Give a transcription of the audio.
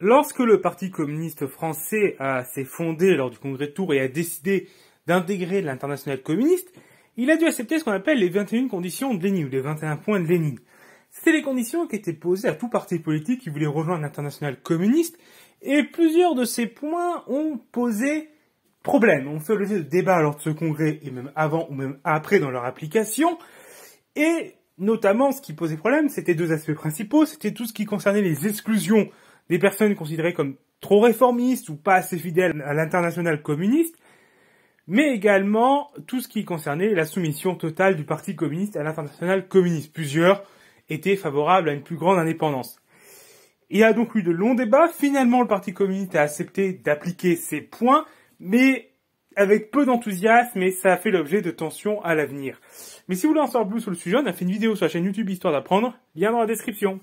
Lorsque le Parti communiste français s'est fondé lors du congrès de Tours et a décidé d'intégrer l'international communiste, il a dû accepter ce qu'on appelle les 21 conditions de Lénine, ou les 21 points de Lénine. C'était les conditions qui étaient posées à tout parti politique qui voulait rejoindre l'international communiste, et plusieurs de ces points ont posé problème, ont fait l'objet de débats lors de ce congrès, et même avant ou même après dans leur application, et notamment ce qui posait problème, c'était deux aspects principaux, c'était tout ce qui concernait les exclusions des personnes considérées comme trop réformistes ou pas assez fidèles à l'international communiste, mais également tout ce qui concernait la soumission totale du Parti communiste à l'international communiste. Plusieurs étaient favorables à une plus grande indépendance. Il y a donc eu de longs débats. Finalement, le Parti communiste a accepté d'appliquer ces points, mais avec peu d'enthousiasme et ça a fait l'objet de tensions à l'avenir. Mais si vous voulez en savoir plus sur le sujet, on a fait une vidéo sur la chaîne YouTube Histoire d'apprendre, lien dans la description.